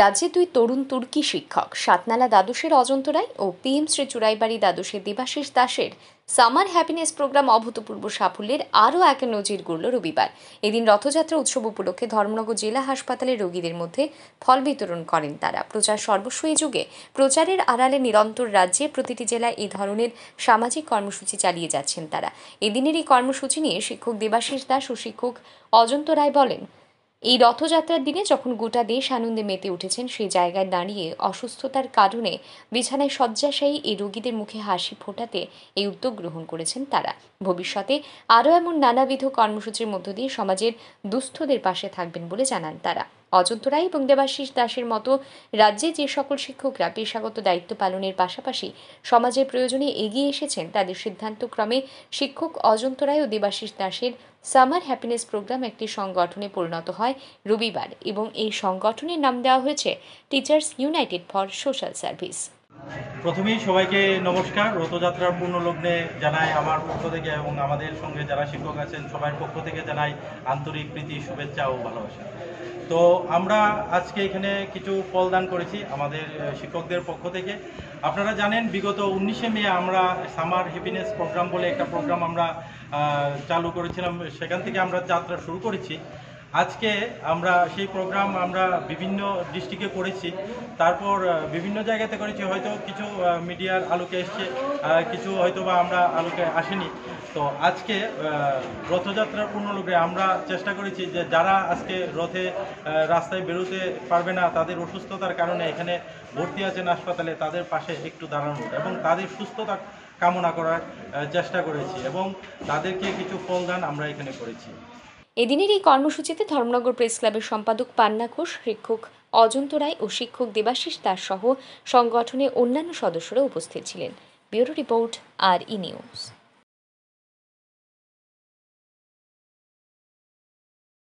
রাজ্যে দুই তরুণ তুর্কি শিক্ষক সাতনালা দ্বাদশের অজন্ত রায় ও পি এম শ্রী চুড়াইবাড়ি দ্বাদশের দেবাশিস দাসের সামার হ্যাপিনেস প্রোগ্রাম অভূতপূর্ব সাফল্যের আরও এক নজির গড়ল রবিবার এদিন রথযাত্রা উৎসব উপলক্ষে ধর্মনগর জেলা হাসপাতালে রোগীদের মধ্যে ফল বিতরণ করেন তারা প্রচার সর্বস্বী যুগে প্রচারের আড়ালে নিরন্তর রাজ্যে প্রতিটি জেলায় এই ধরনের সামাজিক কর্মসূচি চালিয়ে যাচ্ছেন তারা এদিনের এই কর্মসূচি নিয়ে শিক্ষক দেবাশিস দাস ও শিক্ষক অজন্ত রায় বলেন এই রথযাত্রার দিনে যখন গোটা দেশ আনন্দে মেতে উঠেছেন সেই জায়গায় দাঁড়িয়ে অসুস্থতার কারণে বিছানায় শয্যাশায়ী এই রোগীদের মুখে হাসি ফোটাতে এই উদ্যোগ গ্রহণ করেছেন তারা ভবিষ্যতে আরও এমন নানাবিধ কর্মসূচির মধ্য দিয়ে সমাজের দুস্থদের পাশে থাকবেন বলে জানান তারা অযোধ্য রায় এবং দেবাশিস দাসের মতো রাজ্যে যে সকল শিক্ষকরা পেশাগত দায়িত্ব পালনের পাশাপাশি সমাজের প্রয়োজনে এগিয়ে এসেছেন তাদের সিদ্ধান্তক্রমে শিক্ষক অজন্ত রায় ও দেবাশিস দাসের সামার হ্যাপিনেস প্রোগ্রাম একটি সংগঠনে পরিণত হয় রবিবার এবং এই সংগঠনের নাম দেওয়া হয়েছে teachers united for social service প্রথমেই সবাইকে নমস্কার রথযাত্রার পূর্ণ লগ্নে জানাই আমার পক্ষ থেকে এবং আমাদের সঙ্গে যারা শিক্ষক আছেন সবার পক্ষ থেকে জানাই আন্তরিক প্রীতি শুভেচ্ছা ও ভালোবাসা তো আমরা আজকে এখানে কিছু ফলদান করেছি আমাদের শিক্ষকদের পক্ষ থেকে আপনারা জানেন বিগত উনিশে মে আমরা সামার হ্যাপিনেস প্রোগ্রাম বলে একটা প্রোগ্রাম আমরা চালু করেছিলাম সেখান থেকে আমরা যাত্রা শুরু করেছি আজকে আমরা সেই প্রোগ্রাম আমরা বিভিন্ন ডিস্ট্রিক্টে করেছি তারপর বিভিন্ন জায়গাতে করেছি হয়তো কিছু মিডিয়ার আলোকে এসছে কিছু হয়তো বা আমরা আলোকে আসেনি তো আজকে রথযাত্রার লোকে আমরা চেষ্টা করেছি যে যারা আজকে রথে রাস্তায় বেরোতে পারবে না তাদের অসুস্থতার কারণে এখানে ভর্তি আছেন হাসপাতালে তাদের পাশে একটু দাঁড়ানো এবং তাদের সুস্থতা কামনা করার চেষ্টা করেছি এবং তাদেরকে কিছু ফলদান আমরা এখানে করেছি এদিনের এই কর্মসূচিতে ধর্মনগর প্রেস ক্লাবের সম্পাদক পান্না ঘোষ শিক্ষক অজন্ত রায় ও শিক্ষক দেবাশিস দাস সহ সংগঠনের অন্যান্য সদস্যরা উপস্থিত ছিলেন bureau report R E news